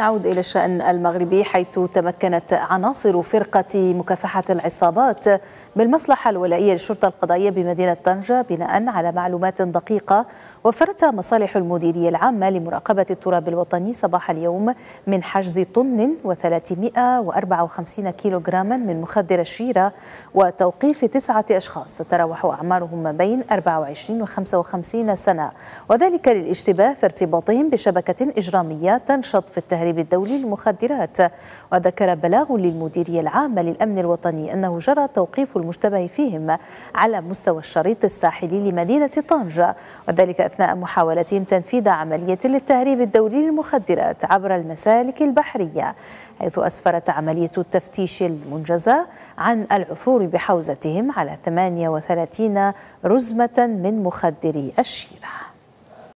نعود إلى الشأن المغربي حيث تمكنت عناصر فرقة مكافحة العصابات بالمصلحة الولائية للشرطة القضائية بمدينة طنجة بناء على معلومات دقيقة وفرتها مصالح المديرية العامة لمراقبة التراب الوطني صباح اليوم من حجز طن و354 كيلوغراما من مخدر الشيرة وتوقيف تسعة أشخاص تتراوح أعمارهم ما بين 24 و 55 سنة وذلك للاشتباه في ارتباطهم بشبكة إجرامية تنشط في التهريب التهريب الدولي للمخدرات وذكر بلاغ للمديرية العامة للأمن الوطني أنه جرى توقيف المشتبه فيهم على مستوى الشريط الساحلي لمدينة طنجة وذلك أثناء محاولتهم تنفيذ عملية للتهريب الدولي للمخدرات عبر المسالك البحرية حيث أسفرت عملية التفتيش المنجزة عن العثور بحوزتهم على 38 رزمة من مخدري الشيره